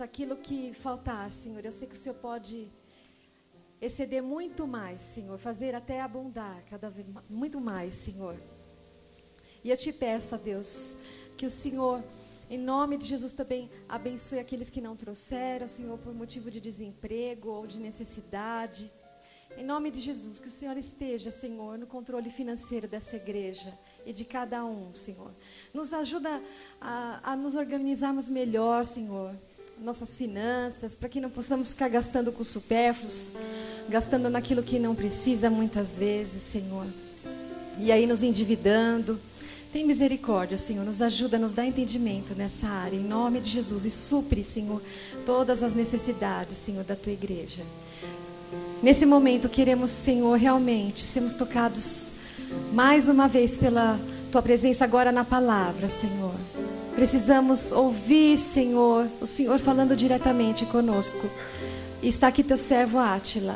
aquilo que faltar, Senhor. Eu sei que o Senhor pode exceder muito mais, Senhor, fazer até abundar cada vez muito mais, Senhor. E eu te peço, a Deus, que o Senhor, em nome de Jesus, também abençoe aqueles que não trouxeram, Senhor, por motivo de desemprego ou de necessidade. Em nome de Jesus, que o Senhor esteja, Senhor, no controle financeiro dessa igreja e de cada um, Senhor. Nos ajuda a, a nos organizarmos melhor, Senhor nossas finanças, para que não possamos ficar gastando com supérfluos, gastando naquilo que não precisa muitas vezes, Senhor. E aí nos endividando. Tem misericórdia, Senhor. Nos ajuda, nos dá entendimento nessa área, em nome de Jesus. E supre, Senhor, todas as necessidades, Senhor, da tua igreja. Nesse momento, queremos, Senhor, realmente sermos tocados mais uma vez pela tua presença agora na palavra, Senhor. Precisamos ouvir, Senhor, o Senhor falando diretamente conosco. está aqui teu servo Átila.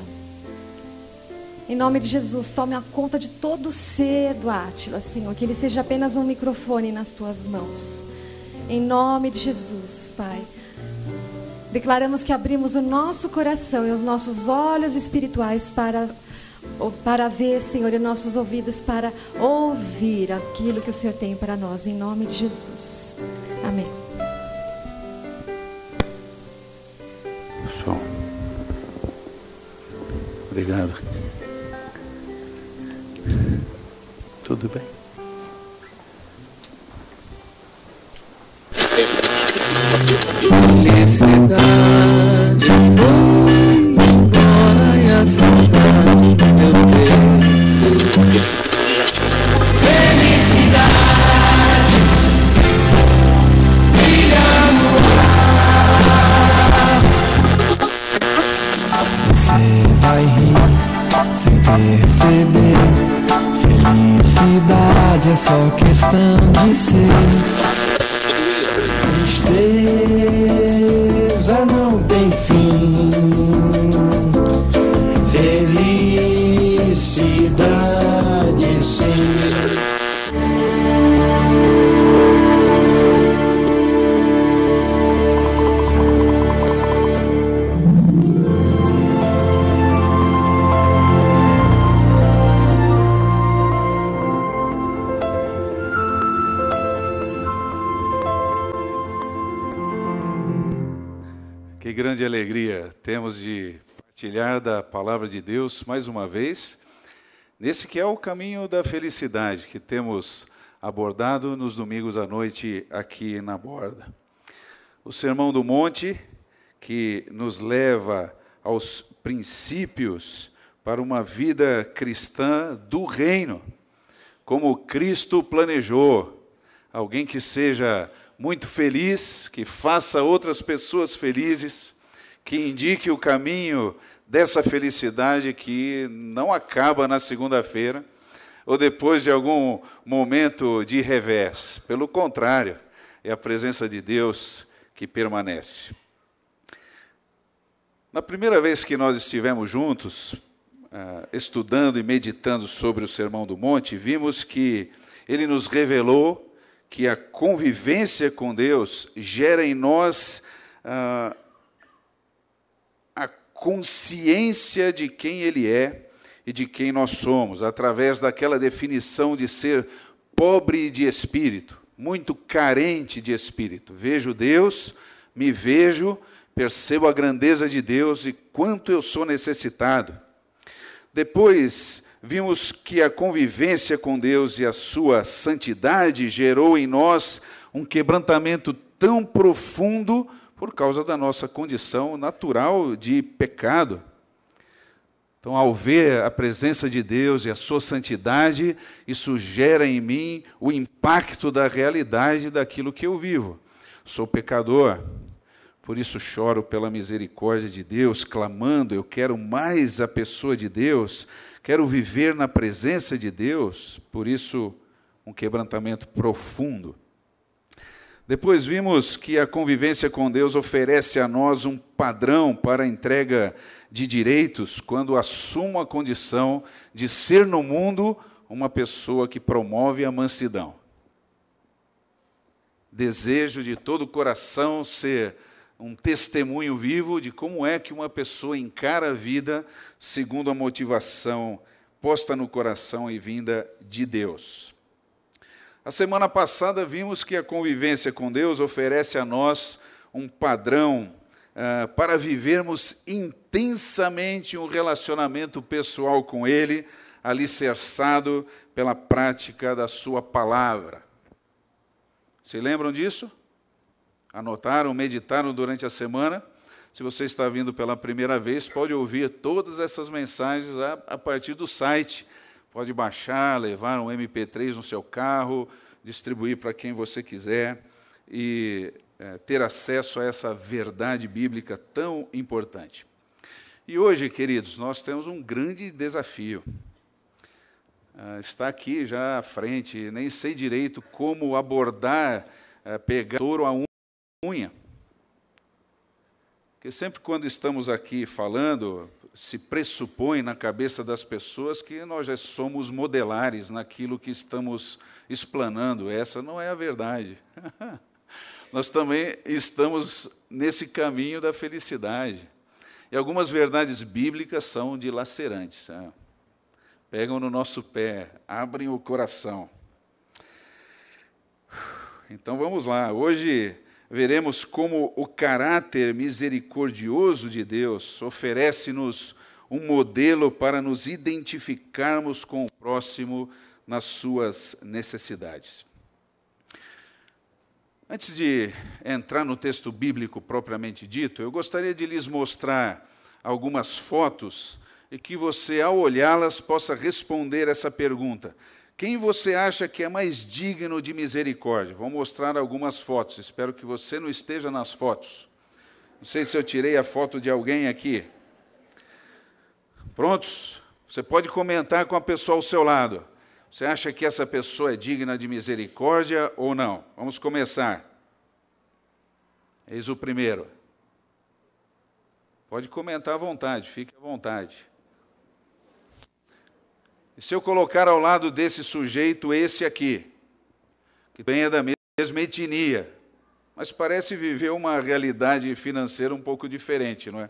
Em nome de Jesus, tome a conta de todo ser do Átila, Senhor. Que ele seja apenas um microfone nas tuas mãos. Em nome de Jesus, Pai. Declaramos que abrimos o nosso coração e os nossos olhos espirituais para para ver, Senhor, em nossos ouvidos para ouvir aquilo que o Senhor tem para nós, em nome de Jesus. Amém. Pessoal, Obrigado. Tudo bem? Felicidade foi embora e palavra de Deus mais uma vez, nesse que é o caminho da felicidade que temos abordado nos domingos à noite aqui na borda. O Sermão do Monte, que nos leva aos princípios para uma vida cristã do reino, como Cristo planejou. Alguém que seja muito feliz, que faça outras pessoas felizes, que indique o caminho dessa felicidade que não acaba na segunda-feira ou depois de algum momento de revés. Pelo contrário, é a presença de Deus que permanece. Na primeira vez que nós estivemos juntos, ah, estudando e meditando sobre o Sermão do Monte, vimos que ele nos revelou que a convivência com Deus gera em nós ah, consciência de quem ele é e de quem nós somos, através daquela definição de ser pobre de espírito, muito carente de espírito. Vejo Deus, me vejo, percebo a grandeza de Deus e quanto eu sou necessitado. Depois, vimos que a convivência com Deus e a sua santidade gerou em nós um quebrantamento tão profundo por causa da nossa condição natural de pecado. Então, ao ver a presença de Deus e a sua santidade, isso gera em mim o impacto da realidade daquilo que eu vivo. Sou pecador, por isso choro pela misericórdia de Deus, clamando: eu quero mais a pessoa de Deus, quero viver na presença de Deus. Por isso, um quebrantamento profundo. Depois vimos que a convivência com Deus oferece a nós um padrão para a entrega de direitos quando assumo a condição de ser no mundo uma pessoa que promove a mansidão. Desejo de todo o coração ser um testemunho vivo de como é que uma pessoa encara a vida segundo a motivação posta no coração e vinda de Deus. A semana passada vimos que a convivência com Deus oferece a nós um padrão ah, para vivermos intensamente um relacionamento pessoal com Ele, alicerçado pela prática da Sua palavra. Se lembram disso? Anotaram, meditaram durante a semana? Se você está vindo pela primeira vez, pode ouvir todas essas mensagens a, a partir do site Pode baixar, levar um MP3 no seu carro, distribuir para quem você quiser e é, ter acesso a essa verdade bíblica tão importante. E hoje, queridos, nós temos um grande desafio. Ah, está aqui já à frente, nem sei direito como abordar, é, pegar touro a unha. Porque sempre quando estamos aqui falando, se pressupõe na cabeça das pessoas que nós já somos modelares naquilo que estamos explanando. Essa não é a verdade. nós também estamos nesse caminho da felicidade. E algumas verdades bíblicas são dilacerantes. Né? Pegam no nosso pé, abrem o coração. Então vamos lá. Hoje veremos como o caráter misericordioso de Deus oferece-nos um modelo para nos identificarmos com o próximo nas suas necessidades. Antes de entrar no texto bíblico propriamente dito, eu gostaria de lhes mostrar algumas fotos e que você, ao olhá-las, possa responder essa pergunta: quem você acha que é mais digno de misericórdia? Vou mostrar algumas fotos. Espero que você não esteja nas fotos. Não sei se eu tirei a foto de alguém aqui. Prontos? Você pode comentar com a pessoa ao seu lado. Você acha que essa pessoa é digna de misericórdia ou não? Vamos começar. Eis o primeiro. Pode comentar à vontade, fique à vontade. E se eu colocar ao lado desse sujeito esse aqui, que bem é da mesma etnia, mas parece viver uma realidade financeira um pouco diferente, não é?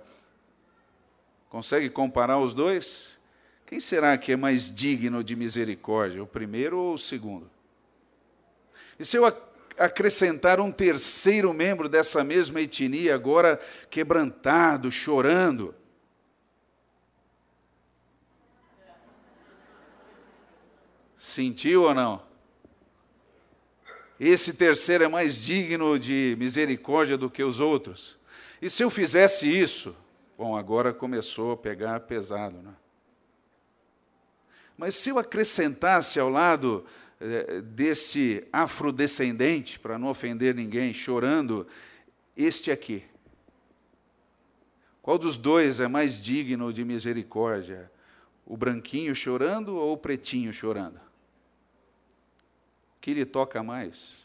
Consegue comparar os dois? Quem será que é mais digno de misericórdia, o primeiro ou o segundo? E se eu acrescentar um terceiro membro dessa mesma etnia, agora quebrantado, chorando, Sentiu ou não? Esse terceiro é mais digno de misericórdia do que os outros. E se eu fizesse isso? Bom, agora começou a pegar pesado, né? Mas se eu acrescentasse ao lado eh, deste afrodescendente, para não ofender ninguém, chorando, este aqui. Qual dos dois é mais digno de misericórdia? O branquinho chorando ou o pretinho chorando? que lhe toca mais?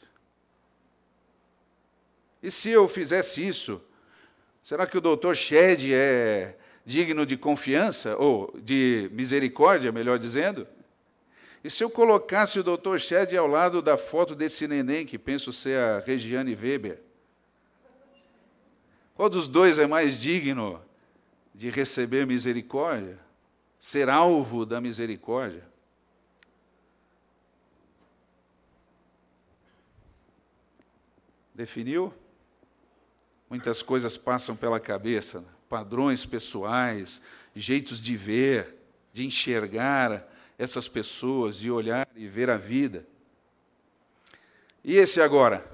E se eu fizesse isso, será que o doutor Shed é digno de confiança, ou de misericórdia, melhor dizendo? E se eu colocasse o doutor Shed ao lado da foto desse neném, que penso ser a Regiane Weber? Qual dos dois é mais digno de receber misericórdia? Ser alvo da misericórdia? Definiu? Muitas coisas passam pela cabeça, né? padrões pessoais, jeitos de ver, de enxergar essas pessoas, de olhar e ver a vida. E esse agora?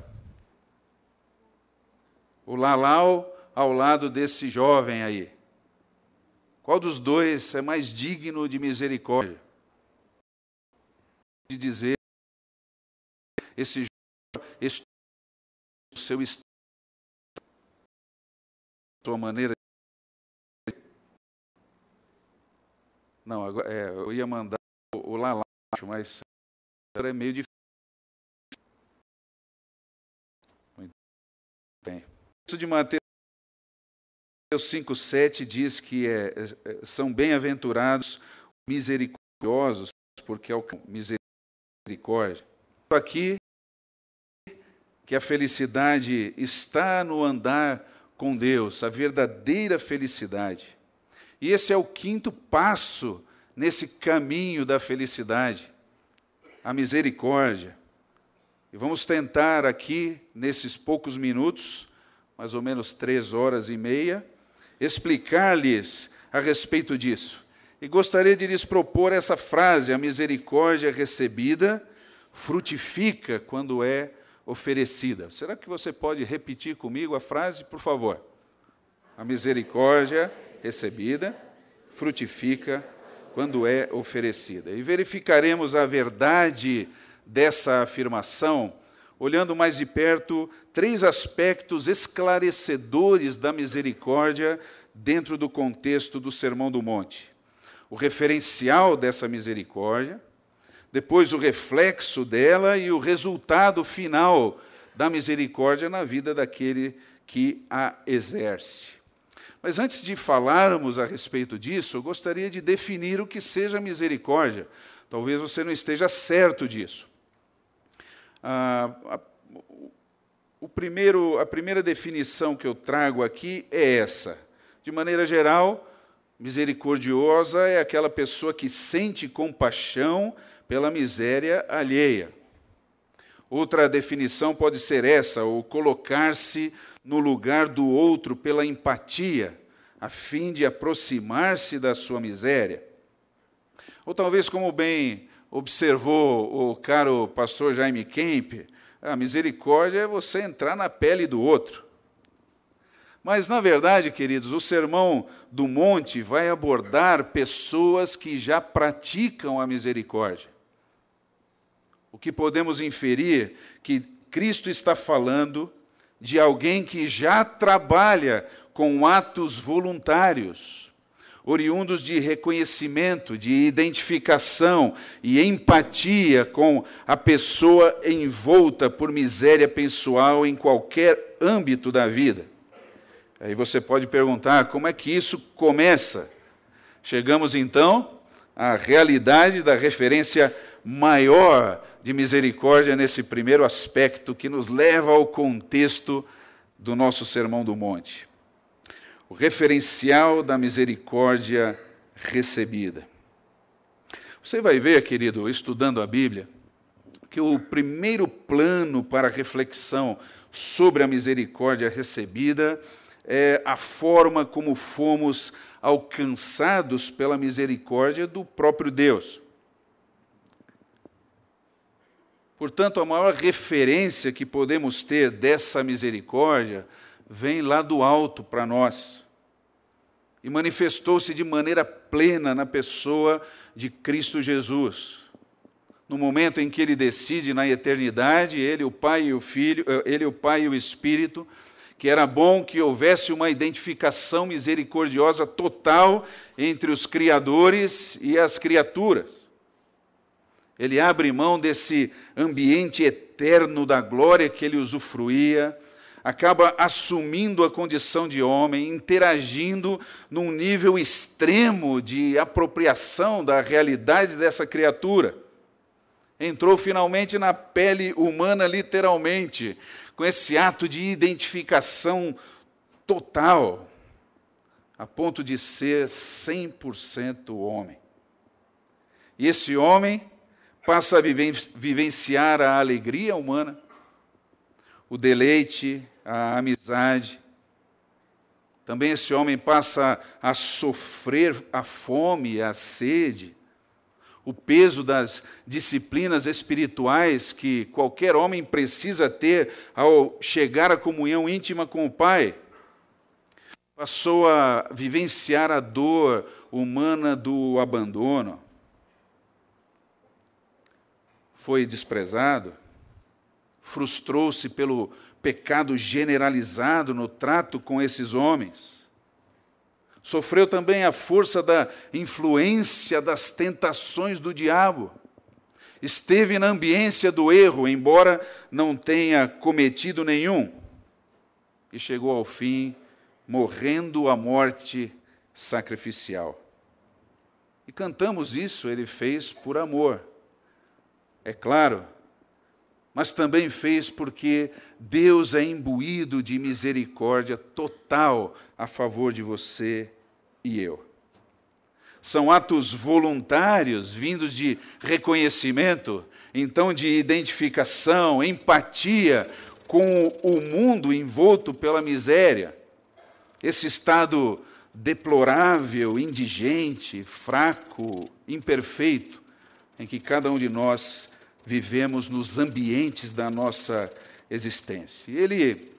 O Lalau ao lado desse jovem aí. Qual dos dois é mais digno de misericórdia? De dizer, esse jovem o seu estado, a sua maneira de... Não, agora, é, eu ia mandar o, o lá, mas é meio difícil. Muito bem. Isso de Mateus 5,7 diz que é, é, são bem-aventurados misericordiosos, porque é o misericórdia. Aqui que a felicidade está no andar com Deus, a verdadeira felicidade. E esse é o quinto passo nesse caminho da felicidade, a misericórdia. E vamos tentar aqui, nesses poucos minutos, mais ou menos três horas e meia, explicar-lhes a respeito disso. E gostaria de lhes propor essa frase: a misericórdia recebida frutifica quando é oferecida. Será que você pode repetir comigo a frase, por favor? A misericórdia recebida frutifica quando é oferecida. E verificaremos a verdade dessa afirmação olhando mais de perto três aspectos esclarecedores da misericórdia dentro do contexto do Sermão do Monte. O referencial dessa misericórdia, depois o reflexo dela e o resultado final da misericórdia na vida daquele que a exerce. Mas antes de falarmos a respeito disso, eu gostaria de definir o que seja misericórdia. Talvez você não esteja certo disso. Ah, a, o primeiro, a primeira definição que eu trago aqui é essa. De maneira geral, misericordiosa é aquela pessoa que sente compaixão pela miséria alheia. Outra definição pode ser essa, ou colocar-se no lugar do outro pela empatia, a fim de aproximar-se da sua miséria. Ou talvez, como bem observou o caro pastor Jaime Kemp, a ah, misericórdia é você entrar na pele do outro. Mas, na verdade, queridos, o Sermão do Monte vai abordar pessoas que já praticam a misericórdia o que podemos inferir que Cristo está falando de alguém que já trabalha com atos voluntários, oriundos de reconhecimento, de identificação e empatia com a pessoa envolta por miséria pessoal em qualquer âmbito da vida. Aí você pode perguntar como é que isso começa. Chegamos então à realidade da referência maior de misericórdia nesse primeiro aspecto que nos leva ao contexto do nosso Sermão do Monte. O referencial da misericórdia recebida. Você vai ver, querido, estudando a Bíblia, que o primeiro plano para reflexão sobre a misericórdia recebida é a forma como fomos alcançados pela misericórdia do próprio Deus. Portanto, a maior referência que podemos ter dessa misericórdia vem lá do alto para nós. E manifestou-se de maneira plena na pessoa de Cristo Jesus. No momento em que ele decide na eternidade, ele, o Pai e o Filho, eh, ele, o Pai e o Espírito, que era bom que houvesse uma identificação misericordiosa total entre os criadores e as criaturas. Ele abre mão desse ambiente eterno da glória que ele usufruía, acaba assumindo a condição de homem, interagindo num nível extremo de apropriação da realidade dessa criatura. Entrou finalmente na pele humana, literalmente, com esse ato de identificação total, a ponto de ser 100% homem. E esse homem passa a vivenciar a alegria humana, o deleite, a amizade. Também esse homem passa a sofrer a fome, a sede, o peso das disciplinas espirituais que qualquer homem precisa ter ao chegar à comunhão íntima com o Pai. Passou a vivenciar a dor humana do abandono foi desprezado, frustrou-se pelo pecado generalizado no trato com esses homens. Sofreu também a força da influência das tentações do diabo. Esteve na ambiência do erro, embora não tenha cometido nenhum. E chegou ao fim, morrendo a morte sacrificial. E cantamos isso, ele fez por amor é claro, mas também fez porque Deus é imbuído de misericórdia total a favor de você e eu. São atos voluntários, vindos de reconhecimento, então de identificação, empatia com o mundo envolto pela miséria. Esse estado deplorável, indigente, fraco, imperfeito, em que cada um de nós vivemos nos ambientes da nossa existência. Ele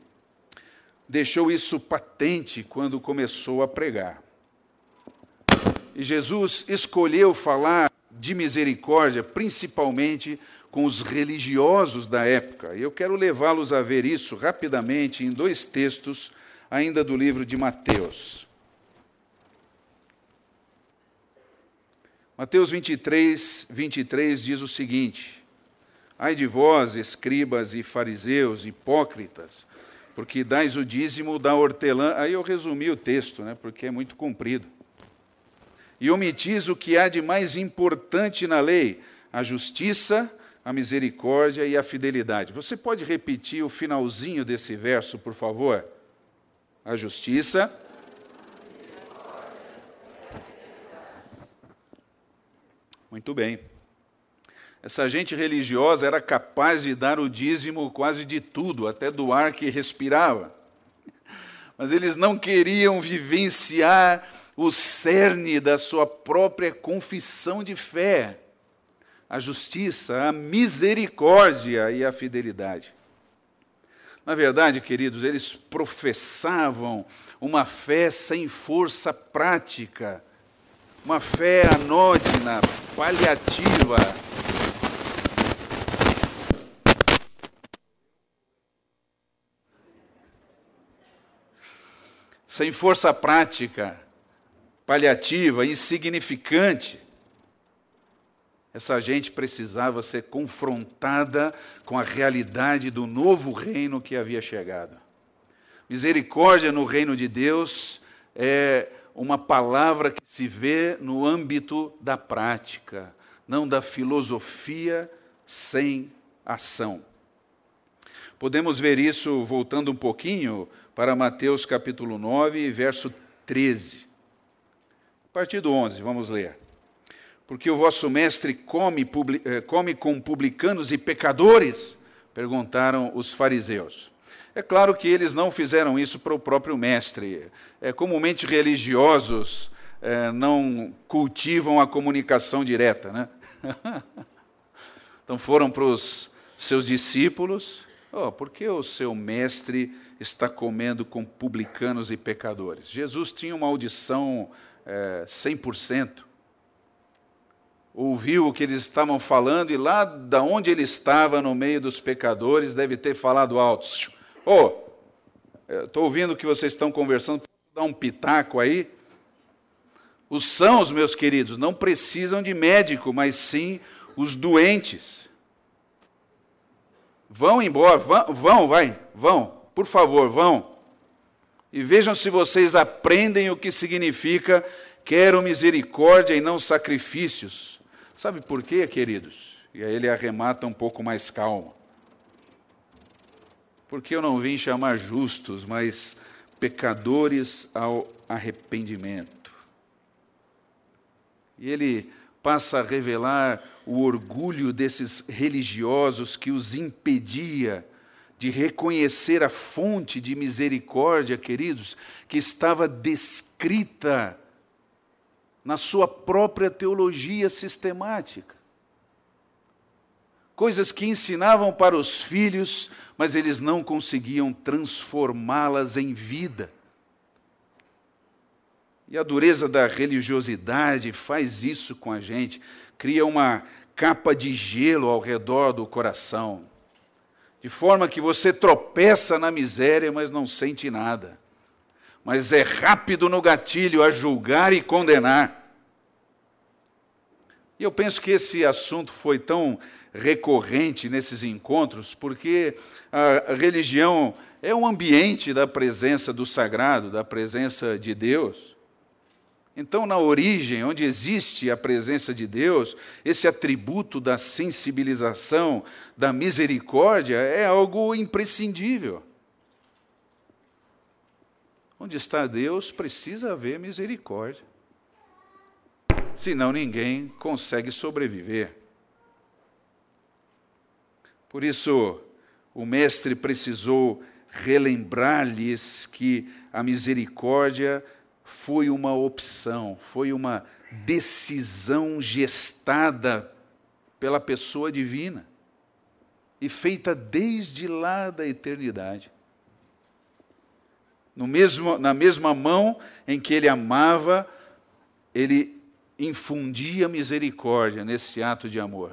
deixou isso patente quando começou a pregar. E Jesus escolheu falar de misericórdia, principalmente com os religiosos da época. E eu quero levá-los a ver isso rapidamente em dois textos, ainda do livro de Mateus. Mateus 23, 23 diz o seguinte: Ai de vós, escribas e fariseus, hipócritas, porque dais o dízimo da hortelã. Aí eu resumi o texto, né, porque é muito comprido. E omitis o que há de mais importante na lei: a justiça, a misericórdia e a fidelidade. Você pode repetir o finalzinho desse verso, por favor? A justiça. Muito bem. Essa gente religiosa era capaz de dar o dízimo quase de tudo, até do ar que respirava. Mas eles não queriam vivenciar o cerne da sua própria confissão de fé, a justiça, a misericórdia e a fidelidade. Na verdade, queridos, eles professavam uma fé sem força prática, uma fé anódina, paliativa, sem força prática, paliativa, insignificante. Essa gente precisava ser confrontada com a realidade do novo reino que havia chegado. Misericórdia no reino de Deus é uma palavra que se vê no âmbito da prática, não da filosofia sem ação. Podemos ver isso voltando um pouquinho para Mateus capítulo 9, verso 13. A partir do 11, vamos ler. Porque o vosso mestre come, eh, come com publicanos e pecadores? Perguntaram os fariseus. É claro que eles não fizeram isso para o próprio mestre. É, comumente religiosos é, não cultivam a comunicação direta, né? então foram para os seus discípulos. Oh, porque o seu mestre está comendo com publicanos e pecadores. Jesus tinha uma audição é, 100%. Ouviu o que eles estavam falando e lá da onde ele estava, no meio dos pecadores, deve ter falado alto. Ô, oh, é, estou ouvindo que vocês estão conversando, Dá dar um pitaco aí? Os sãos, meus queridos, não precisam de médico, mas sim os doentes. Vão embora, vão, vão vai, vão. Por favor, vão e vejam se vocês aprendem o que significa quero misericórdia e não sacrifícios. Sabe por quê, queridos? E aí ele arremata um pouco mais calmo. Porque eu não vim chamar justos, mas pecadores ao arrependimento. E ele passa a revelar o orgulho desses religiosos que os impedia de reconhecer a fonte de misericórdia, queridos, que estava descrita na sua própria teologia sistemática. Coisas que ensinavam para os filhos, mas eles não conseguiam transformá-las em vida. E a dureza da religiosidade faz isso com a gente, cria uma capa de gelo ao redor do coração de forma que você tropeça na miséria, mas não sente nada. Mas é rápido no gatilho a julgar e condenar. E eu penso que esse assunto foi tão recorrente nesses encontros, porque a religião é um ambiente da presença do sagrado, da presença de Deus. Então, na origem, onde existe a presença de Deus, esse atributo da sensibilização, da misericórdia, é algo imprescindível. Onde está Deus, precisa haver misericórdia. Senão, ninguém consegue sobreviver. Por isso, o Mestre precisou relembrar-lhes que a misericórdia foi uma opção, foi uma decisão gestada pela pessoa divina e feita desde lá da eternidade. No mesmo, na mesma mão em que ele amava, ele infundia misericórdia nesse ato de amor.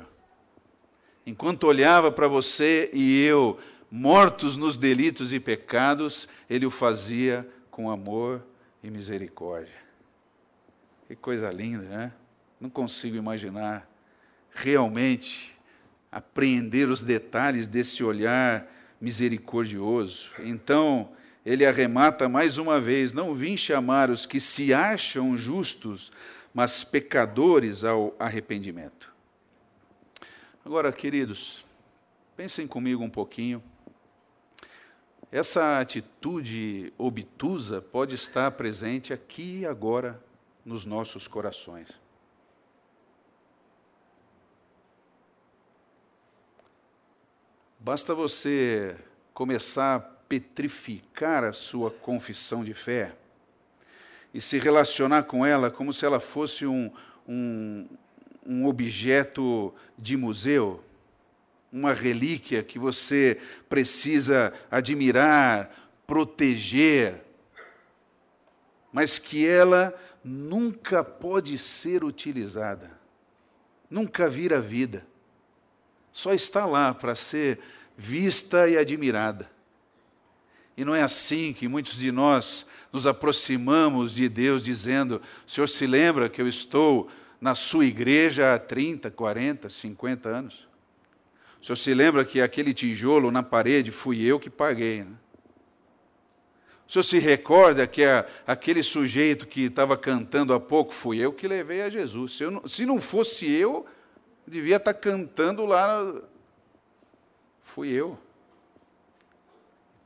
Enquanto olhava para você e eu, mortos nos delitos e pecados, ele o fazia com amor e misericórdia. Que coisa linda, né? Não consigo imaginar realmente apreender os detalhes desse olhar misericordioso. Então, ele arremata mais uma vez: Não vim chamar os que se acham justos, mas pecadores ao arrependimento. Agora, queridos, pensem comigo um pouquinho. Essa atitude obtusa pode estar presente aqui e agora nos nossos corações. Basta você começar a petrificar a sua confissão de fé e se relacionar com ela como se ela fosse um, um, um objeto de museu uma relíquia que você precisa admirar, proteger, mas que ela nunca pode ser utilizada, nunca vir à vida. Só está lá para ser vista e admirada. E não é assim que muitos de nós nos aproximamos de Deus dizendo: o Senhor se lembra que eu estou na sua igreja há 30, 40, 50 anos? O senhor se lembra que aquele tijolo na parede fui eu que paguei. Né? O senhor se recorda que a, aquele sujeito que estava cantando há pouco fui eu que levei a Jesus. Se, não, se não fosse eu, devia estar tá cantando lá. Fui eu.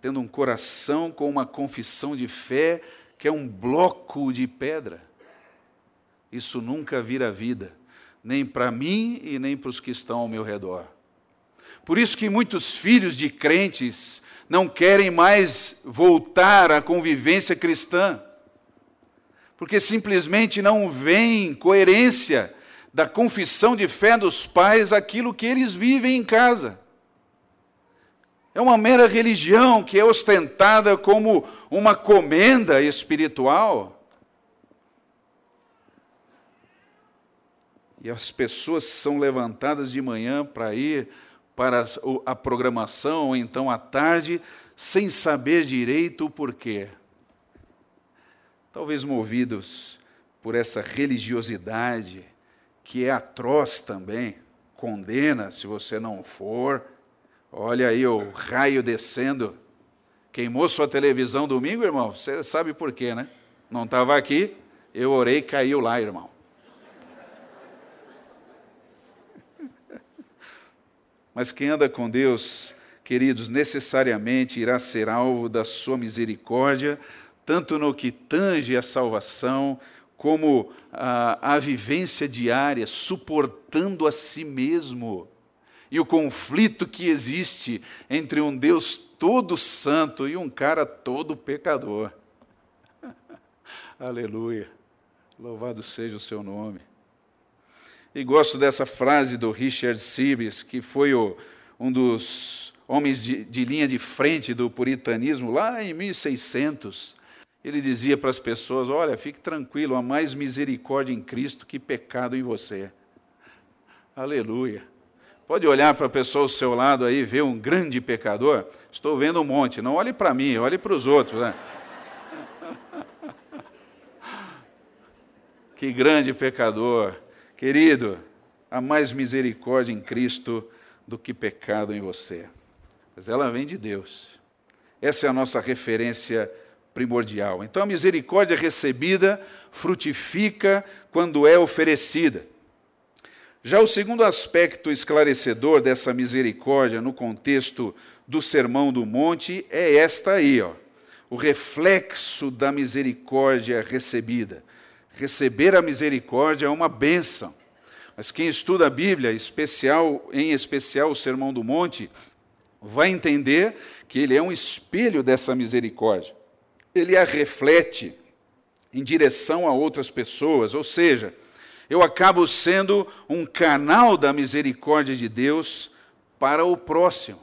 Tendo um coração com uma confissão de fé que é um bloco de pedra. Isso nunca vira vida, nem para mim e nem para os que estão ao meu redor. Por isso que muitos filhos de crentes não querem mais voltar à convivência cristã, porque simplesmente não veem coerência da confissão de fé dos pais aquilo que eles vivem em casa. É uma mera religião que é ostentada como uma comenda espiritual. E as pessoas são levantadas de manhã para ir para a programação, ou então à tarde, sem saber direito o porquê. Talvez movidos por essa religiosidade, que é atroz também, condena se você não for. Olha aí o raio descendo. Queimou sua televisão domingo, irmão? Você sabe por quê, né? Não estava aqui, eu orei, caiu lá, irmão. Mas quem anda com Deus, queridos, necessariamente irá ser alvo da sua misericórdia, tanto no que tange a salvação, como a, a vivência diária, suportando a si mesmo e o conflito que existe entre um Deus todo santo e um cara todo pecador. Aleluia. Louvado seja o seu nome. E gosto dessa frase do Richard Sibes, que foi o, um dos homens de, de linha de frente do puritanismo lá em 1600. Ele dizia para as pessoas: Olha, fique tranquilo, há mais misericórdia em Cristo que pecado em você. Aleluia. Pode olhar para a pessoa ao seu lado aí e ver um grande pecador? Estou vendo um monte. Não olhe para mim, olhe para os outros. Né? que grande pecador. Querido, há mais misericórdia em Cristo do que pecado em você. Mas ela vem de Deus. Essa é a nossa referência primordial. Então a misericórdia recebida frutifica quando é oferecida. Já o segundo aspecto esclarecedor dessa misericórdia no contexto do Sermão do Monte é esta aí, ó, o reflexo da misericórdia recebida. Receber a misericórdia é uma bênção. Mas quem estuda a Bíblia, especial, em especial o Sermão do Monte, vai entender que ele é um espelho dessa misericórdia. Ele a reflete em direção a outras pessoas, ou seja, eu acabo sendo um canal da misericórdia de Deus para o próximo.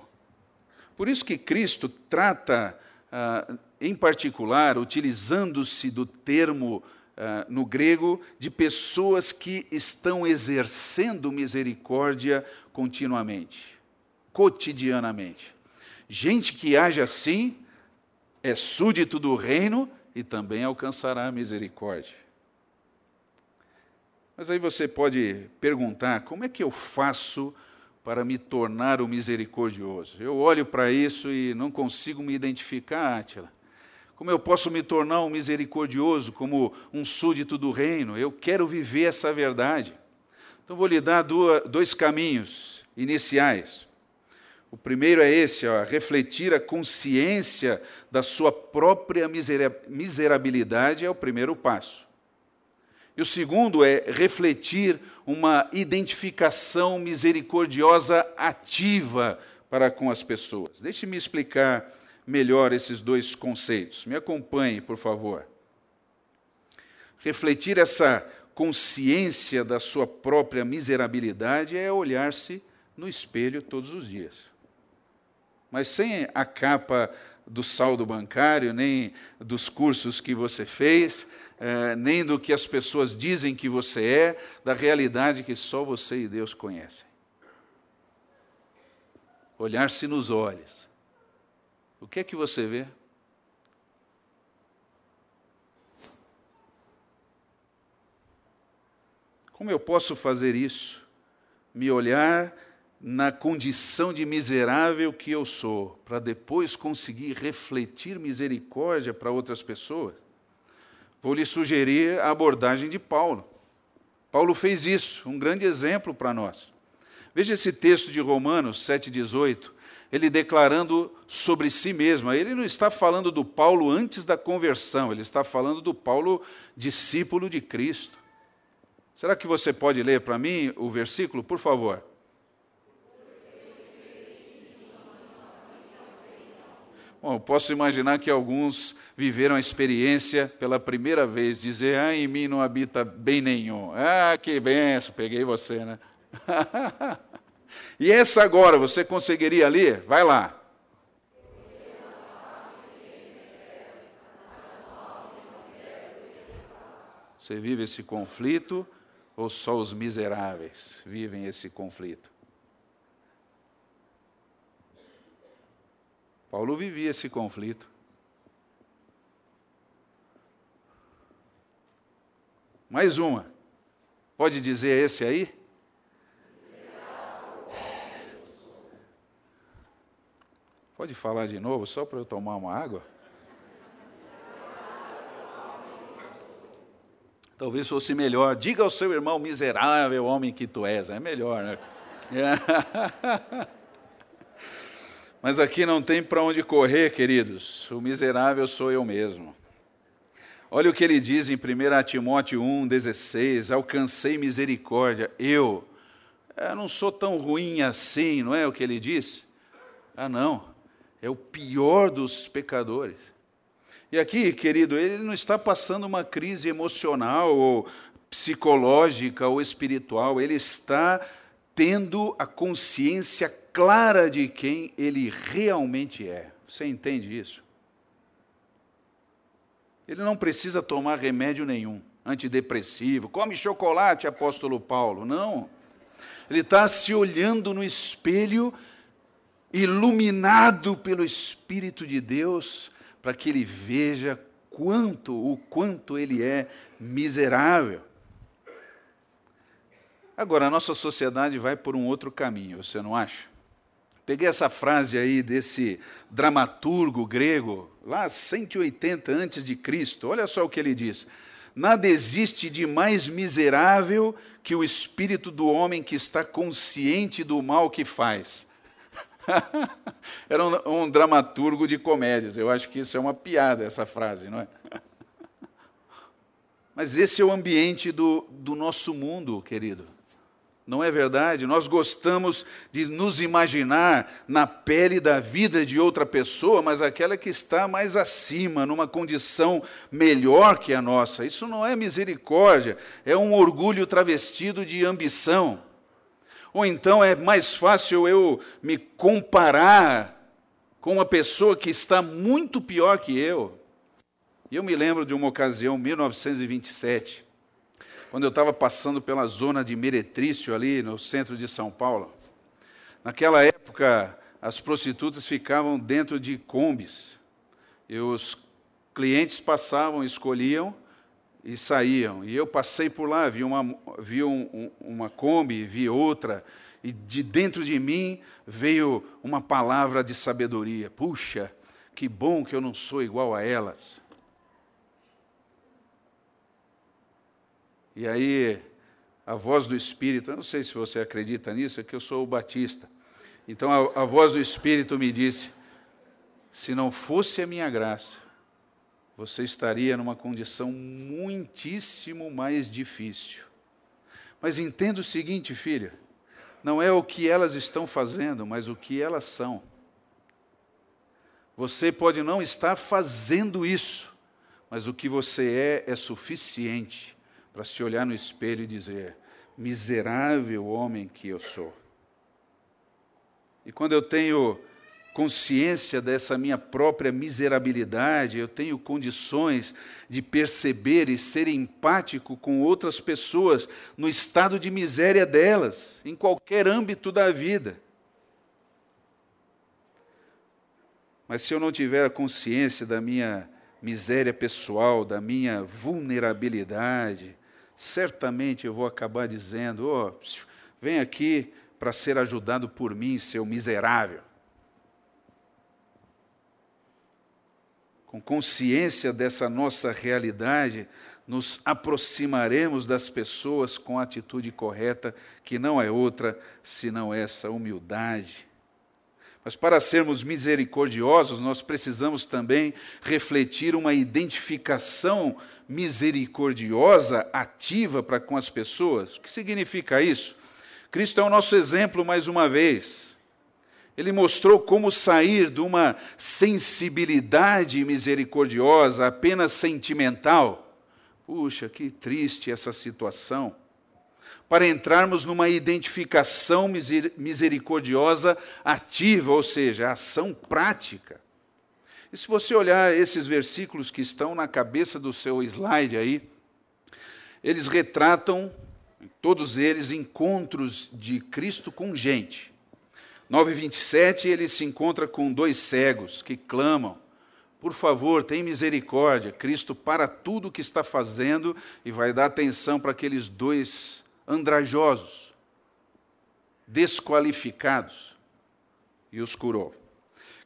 Por isso que Cristo trata, ah, em particular, utilizando-se do termo ah, no grego, de pessoas que estão exercendo misericórdia continuamente, cotidianamente. Gente que age assim é súdito do reino e também alcançará a misericórdia. Mas aí você pode perguntar: como é que eu faço para me tornar o misericordioso? Eu olho para isso e não consigo me identificar, Átila. Como eu posso me tornar um misericordioso, como um súdito do reino? Eu quero viver essa verdade. Então, vou lhe dar dois caminhos iniciais. O primeiro é esse, ó, refletir a consciência da sua própria miserabilidade é o primeiro passo. E o segundo é refletir uma identificação misericordiosa ativa para com as pessoas. Deixe-me explicar melhor esses dois conceitos. Me acompanhe, por favor. Refletir essa consciência da sua própria miserabilidade é olhar-se no espelho todos os dias. Mas sem a capa do saldo bancário, nem dos cursos que você fez, eh, nem do que as pessoas dizem que você é, da realidade que só você e Deus conhecem. Olhar-se nos olhos o que é que você vê? Como eu posso fazer isso? Me olhar na condição de miserável que eu sou, para depois conseguir refletir misericórdia para outras pessoas? Vou lhe sugerir a abordagem de Paulo. Paulo fez isso, um grande exemplo para nós. Veja esse texto de Romanos 7,18 ele declarando sobre si mesmo. Ele não está falando do Paulo antes da conversão, ele está falando do Paulo discípulo de Cristo. Será que você pode ler para mim o versículo, por favor? Bom, eu posso imaginar que alguns viveram a experiência pela primeira vez, dizer, ah, em mim não habita bem nenhum. Ah, que benção, peguei você, né? E essa agora você conseguiria ali? Vai lá. Você vive esse conflito ou só os miseráveis vivem esse conflito? Paulo vivia esse conflito. Mais uma. Pode dizer esse aí? Pode falar de novo, só para eu tomar uma água? Talvez fosse melhor. Diga ao seu irmão, miserável homem que tu és. É melhor, né? Mas aqui não tem para onde correr, queridos. O miserável sou eu mesmo. Olha o que ele diz em 1 Timóteo 1,16: Alcancei misericórdia. Eu, eu é, não sou tão ruim assim, não é o que ele diz? Ah, não é o pior dos pecadores. E aqui, querido, ele não está passando uma crise emocional ou psicológica ou espiritual, ele está tendo a consciência clara de quem ele realmente é. Você entende isso? Ele não precisa tomar remédio nenhum, antidepressivo. Come chocolate, apóstolo Paulo. Não. Ele está se olhando no espelho iluminado pelo Espírito de Deus, para que ele veja quanto, o quanto ele é miserável. Agora, a nossa sociedade vai por um outro caminho, você não acha? Peguei essa frase aí desse dramaturgo grego, lá 180 antes de Cristo. Olha só o que ele diz: Nada existe de mais miserável que o espírito do homem que está consciente do mal que faz. Era um, um, dramaturgo de comédias. Eu acho que isso é uma piada, essa frase, não é? Mas esse é o ambiente do, do nosso mundo, querido. Não é verdade? Nós gostamos de nos imaginar na pele da vida de outra pessoa, mas aquela que está mais acima, numa condição melhor que a nossa. Isso não é misericórdia, é um orgulho travestido de ambição. Ou então é mais fácil eu me comparar com uma pessoa que está muito pior que eu. E eu me lembro de uma ocasião, 1927, quando eu estava passando pela zona de Meretrício, ali no centro de São Paulo. Naquela época, as prostitutas ficavam dentro de combis. E os clientes passavam, escolhiam, e saíam. E eu passei por lá, vi uma, vi um, um, uma Kombi, vi outra, e de dentro de mim veio uma palavra de sabedoria. Puxa, que bom que eu não sou igual a elas. E aí, a voz do Espírito, eu não sei se você acredita nisso, é que eu sou o Batista. Então a, a voz do Espírito me disse: se não fosse a minha graça, você estaria numa condição muitíssimo mais difícil. Mas entenda o seguinte, filha: não é o que elas estão fazendo, mas o que elas são. Você pode não estar fazendo isso, mas o que você é é suficiente para se olhar no espelho e dizer: miserável homem que eu sou. E quando eu tenho consciência dessa minha própria miserabilidade, eu tenho condições de perceber e ser empático com outras pessoas no estado de miséria delas, em qualquer âmbito da vida. Mas se eu não tiver a consciência da minha miséria pessoal, da minha vulnerabilidade, certamente eu vou acabar dizendo: oh, vem aqui para ser ajudado por mim, seu miserável. com consciência dessa nossa realidade, nos aproximaremos das pessoas com a atitude correta, que não é outra senão essa humildade. Mas para sermos misericordiosos, nós precisamos também refletir uma identificação misericordiosa, ativa para com as pessoas. O que significa isso? Cristo é o nosso exemplo mais uma vez. Ele mostrou como sair de uma sensibilidade misericordiosa apenas sentimental. Puxa, que triste essa situação. Para entrarmos numa identificação misericordiosa ativa, ou seja, ação prática. E se você olhar esses versículos que estão na cabeça do seu slide aí, eles retratam, todos eles, encontros de Cristo com gente. 9:27 ele se encontra com dois cegos que clamam: Por favor, tem misericórdia. Cristo para tudo o que está fazendo e vai dar atenção para aqueles dois andrajosos, desqualificados, e os curou.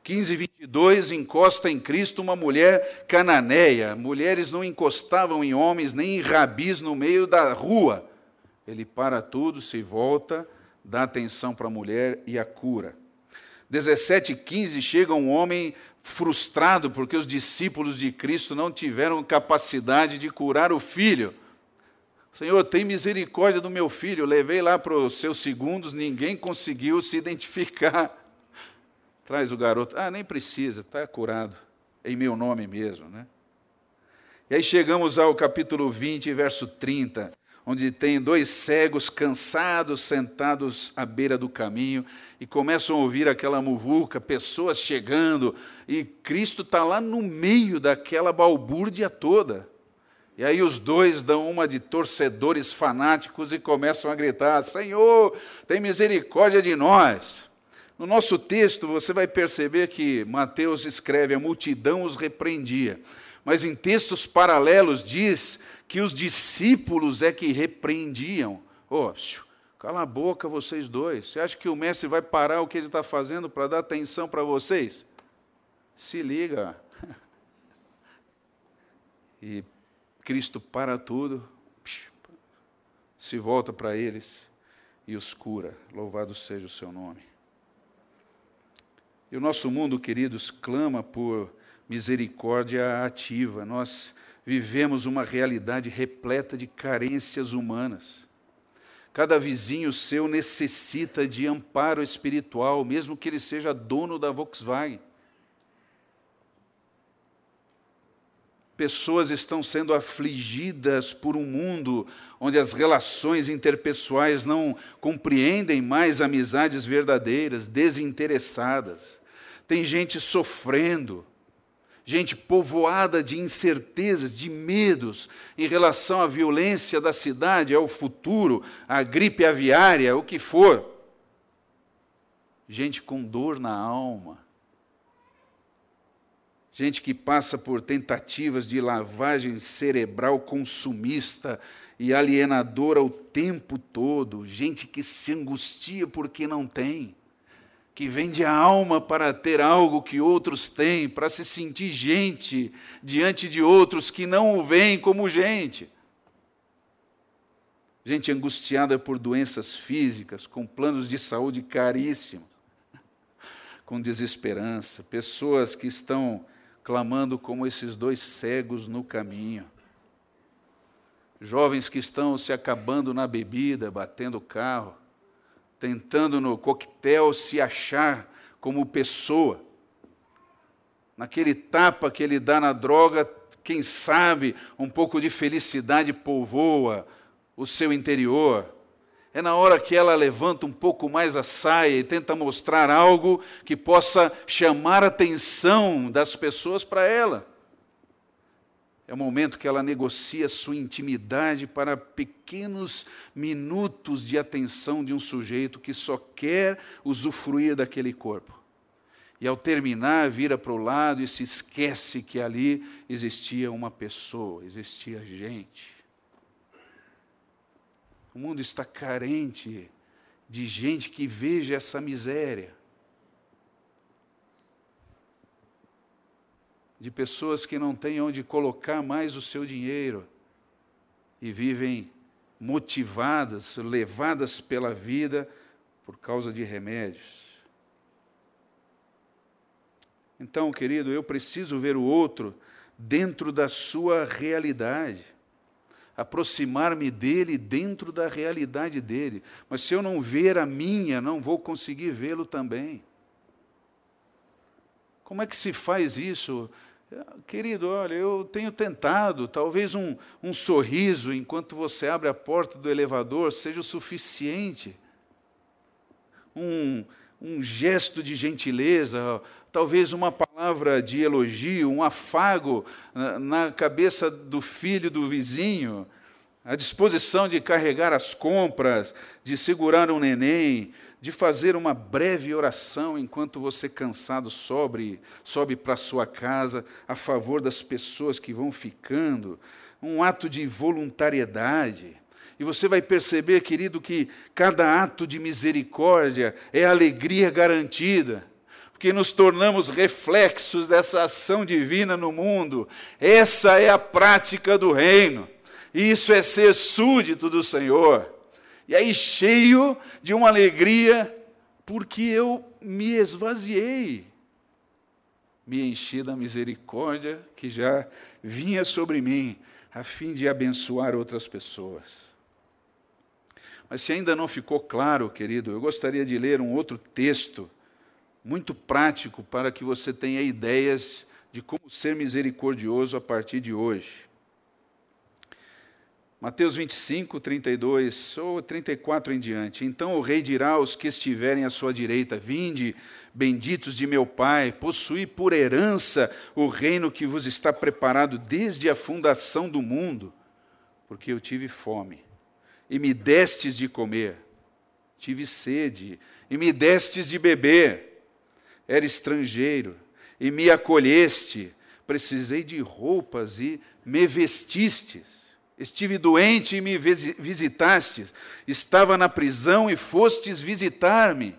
15:22 encosta em Cristo uma mulher cananeia. Mulheres não encostavam em homens nem em rabis no meio da rua. Ele para tudo, se volta dá atenção para a mulher e a cura. 17 e 15 chega um homem frustrado porque os discípulos de Cristo não tiveram capacidade de curar o filho. Senhor, tem misericórdia do meu filho. levei lá para os seus segundos, ninguém conseguiu se identificar. Traz o garoto. Ah, nem precisa, está curado. Em meu nome mesmo, né? E aí chegamos ao capítulo 20, verso 30 onde tem dois cegos cansados sentados à beira do caminho e começam a ouvir aquela muvuca, pessoas chegando, e Cristo está lá no meio daquela balbúrdia toda. E aí os dois dão uma de torcedores fanáticos e começam a gritar: Senhor, tem misericórdia de nós. No nosso texto, você vai perceber que Mateus escreve: a multidão os repreendia. Mas em textos paralelos diz que os discípulos é que repreendiam. Ô, oh, cala a boca vocês dois. Você acha que o mestre vai parar o que ele está fazendo para dar atenção para vocês? Se liga. E Cristo para tudo, se volta para eles e os cura. Louvado seja o seu nome. E o nosso mundo, queridos, clama por misericórdia ativa. Nós vivemos uma realidade repleta de carências humanas. Cada vizinho seu necessita de amparo espiritual, mesmo que ele seja dono da Volkswagen. Pessoas estão sendo afligidas por um mundo onde as relações interpessoais não compreendem mais amizades verdadeiras, desinteressadas. Tem gente sofrendo gente povoada de incertezas, de medos em relação à violência da cidade, ao futuro, à gripe aviária, o que for. Gente com dor na alma. Gente que passa por tentativas de lavagem cerebral consumista e alienadora o tempo todo. Gente que se angustia porque não tem que vende a alma para ter algo que outros têm, para se sentir gente diante de outros que não o veem como gente. Gente angustiada por doenças físicas, com planos de saúde caríssimos, com desesperança, pessoas que estão clamando como esses dois cegos no caminho. Jovens que estão se acabando na bebida, batendo o carro, tentando no coquetel se achar como pessoa. Naquele tapa que ele dá na droga, quem sabe um pouco de felicidade povoa o seu interior. É na hora que ela levanta um pouco mais a saia e tenta mostrar algo que possa chamar a atenção das pessoas para ela. É o momento que ela negocia sua intimidade para pequenos minutos de atenção de um sujeito que só quer usufruir daquele corpo. E ao terminar, vira para o lado e se esquece que ali existia uma pessoa, existia gente. O mundo está carente de gente que veja essa miséria. de pessoas que não têm onde colocar mais o seu dinheiro e vivem motivadas, levadas pela vida por causa de remédios. Então, querido, eu preciso ver o outro dentro da sua realidade, aproximar-me dele dentro da realidade dele. Mas se eu não ver a minha, não vou conseguir vê-lo também. Como é que se faz isso? Querido, olha, eu tenho tentado, talvez um, um sorriso enquanto você abre a porta do elevador seja o suficiente. Um, um gesto de gentileza, talvez uma palavra de elogio, um afago na, na cabeça do filho do vizinho, a disposição de carregar as compras, de segurar um neném, de fazer uma breve oração enquanto você cansado sobre, sobe para sua casa a favor das pessoas que vão ficando, um ato de voluntariedade. E você vai perceber, querido, que cada ato de misericórdia é alegria garantida que nos tornamos reflexos dessa ação divina no mundo. Essa é a prática do reino. Isso é ser súdito do Senhor. E aí, cheio de uma alegria, porque eu me esvaziei, me enchi da misericórdia que já vinha sobre mim, a fim de abençoar outras pessoas. Mas se ainda não ficou claro, querido, eu gostaria de ler um outro texto, muito prático, para que você tenha ideias de como ser misericordioso a partir de hoje. Mateus 25, 32 ou 34 em diante. Então o rei dirá aos que estiverem à sua direita: Vinde, benditos de meu Pai, possuí por herança o reino que vos está preparado desde a fundação do mundo. Porque eu tive fome e me destes de comer, tive sede e me destes de beber, era estrangeiro e me acolheste, precisei de roupas e me vestistes Estive doente e me visitastes, estava na prisão e fostes visitar-me.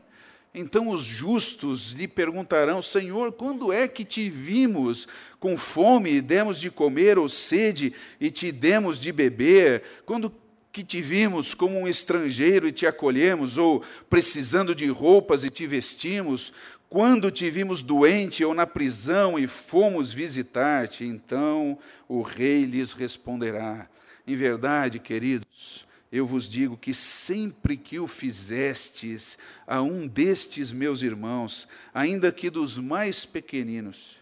Então os justos lhe perguntarão: Senhor, quando é que te vimos com fome e demos de comer, ou sede e te demos de beber? Quando que te vimos como um estrangeiro e te acolhemos, ou precisando de roupas e te vestimos? Quando te vimos doente ou na prisão e fomos visitar-te? Então o rei lhes responderá: em verdade, queridos, eu vos digo que sempre que o fizestes a um destes meus irmãos, ainda que dos mais pequeninos,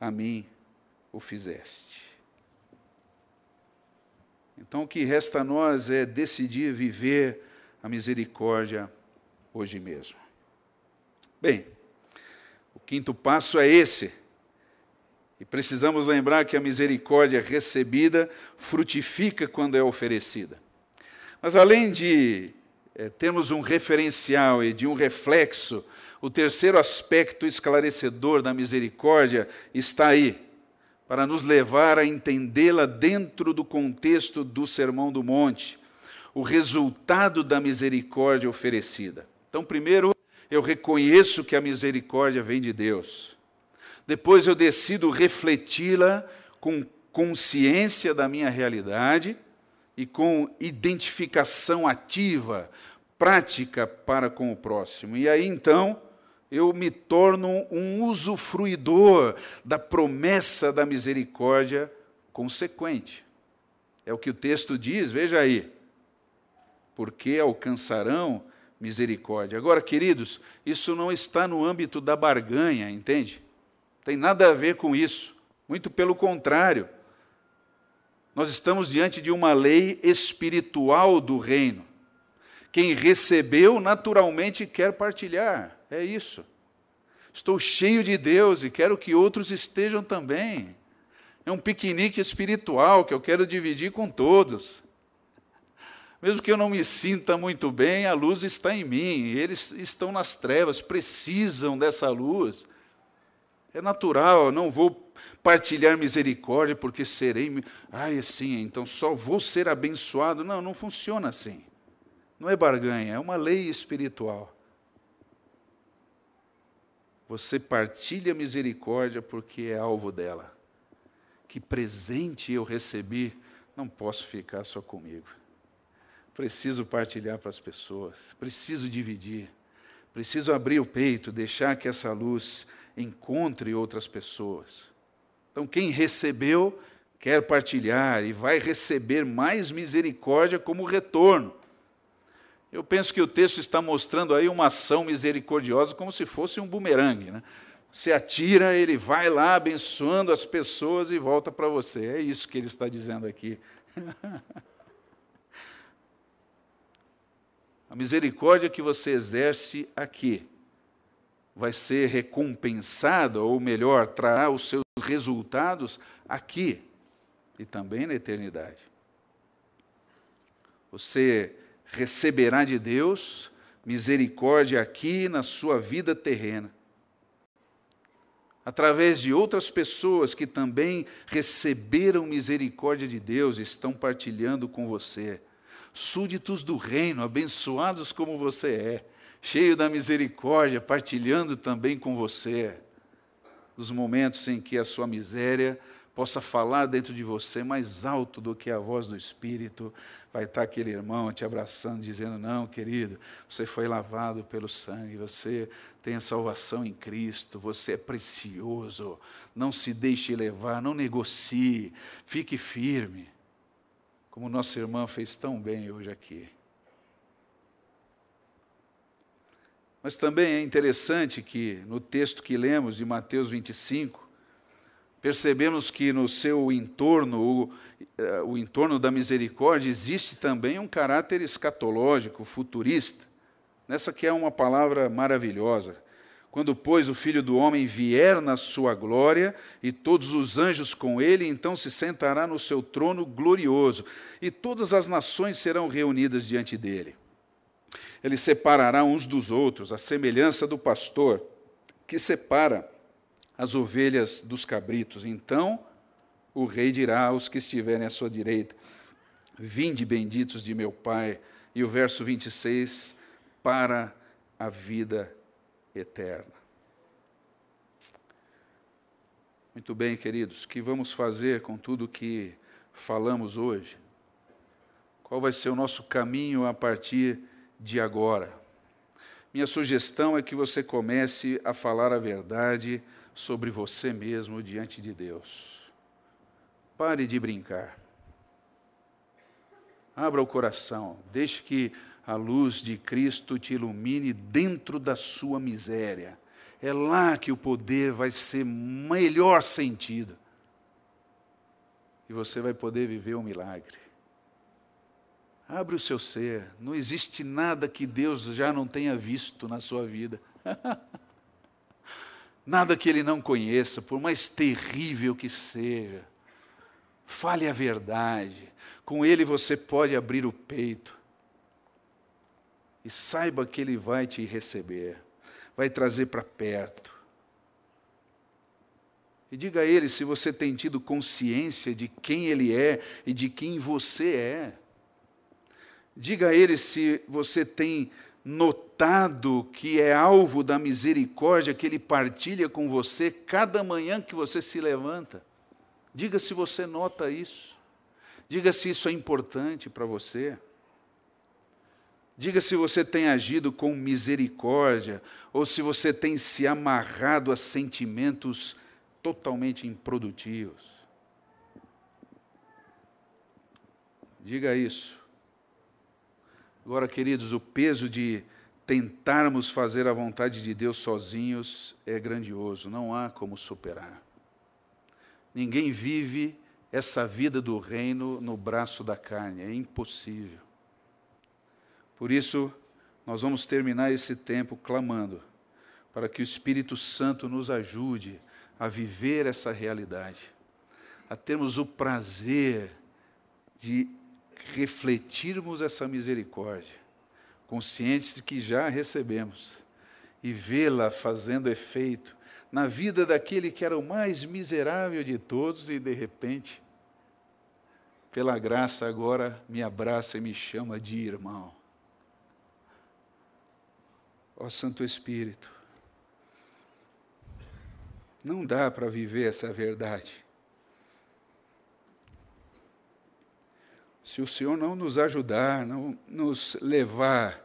a mim o fizeste. Então o que resta a nós é decidir viver a misericórdia hoje mesmo. Bem, o quinto passo é esse e precisamos lembrar que a misericórdia recebida frutifica quando é oferecida. Mas além de é, termos um referencial e de um reflexo, o terceiro aspecto esclarecedor da misericórdia está aí, para nos levar a entendê-la dentro do contexto do Sermão do Monte, o resultado da misericórdia oferecida. Então, primeiro, eu reconheço que a misericórdia vem de Deus depois eu decido refleti-la com consciência da minha realidade e com identificação ativa, prática para com o próximo. E aí então eu me torno um usufruidor da promessa da misericórdia consequente. É o que o texto diz, veja aí. Porque alcançarão misericórdia. Agora, queridos, isso não está no âmbito da barganha, entende? Tem nada a ver com isso. Muito pelo contrário. Nós estamos diante de uma lei espiritual do reino. Quem recebeu, naturalmente quer partilhar. É isso. Estou cheio de Deus e quero que outros estejam também. É um piquenique espiritual que eu quero dividir com todos. Mesmo que eu não me sinta muito bem, a luz está em mim. Eles estão nas trevas, precisam dessa luz. É natural, eu não vou partilhar misericórdia porque serei. Ai, assim, então só vou ser abençoado. Não, não funciona assim. Não é barganha, é uma lei espiritual. Você partilha misericórdia porque é alvo dela. Que presente eu recebi, não posso ficar só comigo. Preciso partilhar para as pessoas, preciso dividir, preciso abrir o peito, deixar que essa luz encontre outras pessoas. Então, quem recebeu, quer partilhar e vai receber mais misericórdia como retorno. Eu penso que o texto está mostrando aí uma ação misericordiosa como se fosse um bumerangue. Né? Você atira, ele vai lá abençoando as pessoas e volta para você. É isso que ele está dizendo aqui. A misericórdia que você exerce aqui vai ser recompensada, ou melhor, trará os seus resultados aqui e também na eternidade. Você receberá de Deus misericórdia aqui na sua vida terrena, através de outras pessoas que também receberam misericórdia de Deus e estão partilhando com você. Súditos do reino, abençoados como você é cheio da misericórdia, partilhando também com você dos momentos em que a sua miséria possa falar dentro de você mais alto do que a voz do Espírito, vai estar aquele irmão te abraçando, dizendo: Não, querido, você foi lavado pelo sangue, você tem a salvação em Cristo, você é precioso, não se deixe levar, não negocie, fique firme, como nossa irmã fez tão bem hoje aqui. Mas também é interessante que, no texto que lemos de Mateus 25, percebemos que no seu entorno, o, eh, o entorno da misericórdia, existe também um caráter escatológico, futurista. Nessa que é uma palavra maravilhosa. Quando, pois, o filho do homem vier na sua glória e todos os anjos com ele, então se sentará no seu trono glorioso e todas as nações serão reunidas diante dele ele separará uns dos outros, a semelhança do pastor que separa as ovelhas dos cabritos. Então o rei dirá aos que estiverem à sua direita: Vinde benditos de meu Pai. E o verso 26, para a vida eterna. Muito bem, queridos, o que vamos fazer com tudo o que falamos hoje? Qual vai ser o nosso caminho a partir de agora. Minha sugestão é que você comece a falar a verdade sobre você mesmo diante de Deus. Pare de brincar. Abra o coração, deixe que a luz de Cristo te ilumine dentro da sua miséria. É lá que o poder vai ser melhor sentido. E você vai poder viver um milagre. Abre o seu ser. Não existe nada que Deus já não tenha visto na sua vida. nada que ele não conheça, por mais terrível que seja. Fale a verdade. Com ele você pode abrir o peito. E saiba que ele vai te receber, vai trazer para perto. E diga a ele se você tem tido consciência de quem ele é e de quem você é. Diga a ele se você tem notado que é alvo da misericórdia que ele partilha com você cada manhã que você se levanta. Diga se você nota isso. Diga se isso é importante para você. Diga se você tem agido com misericórdia ou se você tem se amarrado a sentimentos totalmente improdutivos. Diga isso. Agora, queridos, o peso de tentarmos fazer a vontade de Deus sozinhos é grandioso, não há como superar. Ninguém vive essa vida do reino no braço da carne, é impossível. Por isso, nós vamos terminar esse tempo clamando para que o Espírito Santo nos ajude a viver essa realidade, a termos o prazer de refletirmos essa misericórdia, conscientes de que já recebemos, e vê-la fazendo efeito na vida daquele que era o mais miserável de todos e, de repente, pela graça agora me abraça e me chama de irmão. Ó Santo Espírito, não dá para viver essa verdade se o Senhor não nos ajudar, não nos levar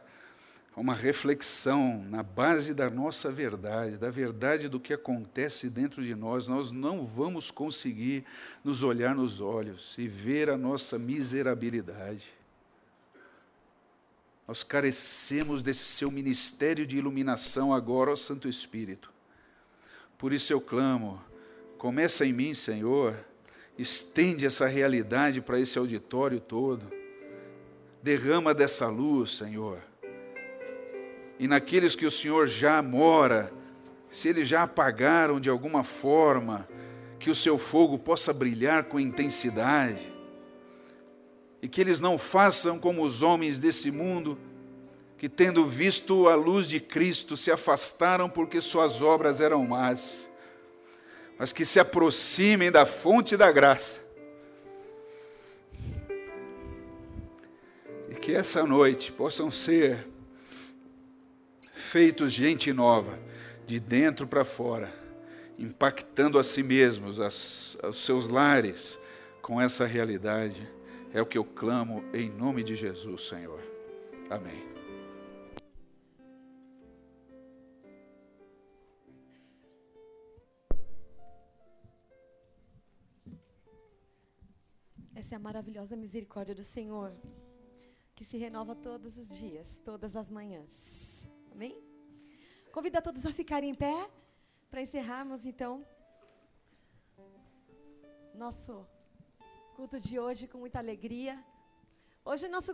a uma reflexão na base da nossa verdade, da verdade do que acontece dentro de nós, nós não vamos conseguir nos olhar nos olhos e ver a nossa miserabilidade. Nós carecemos desse seu ministério de iluminação agora, ó Santo Espírito. Por isso eu clamo, começa em mim, Senhor, Estende essa realidade para esse auditório todo. Derrama dessa luz, Senhor. E naqueles que o Senhor já mora, se eles já apagaram de alguma forma, que o seu fogo possa brilhar com intensidade. E que eles não façam como os homens desse mundo, que tendo visto a luz de Cristo se afastaram porque suas obras eram más mas que se aproximem da fonte da graça. E que essa noite possam ser feitos gente nova, de dentro para fora, impactando a si mesmos, as, aos seus lares, com essa realidade. É o que eu clamo em nome de Jesus, Senhor. Amém. Essa é a maravilhosa misericórdia do Senhor, que se renova todos os dias, todas as manhãs. Amém? Convido a todos a ficarem em pé para encerrarmos então nosso culto de hoje com muita alegria. Hoje o nosso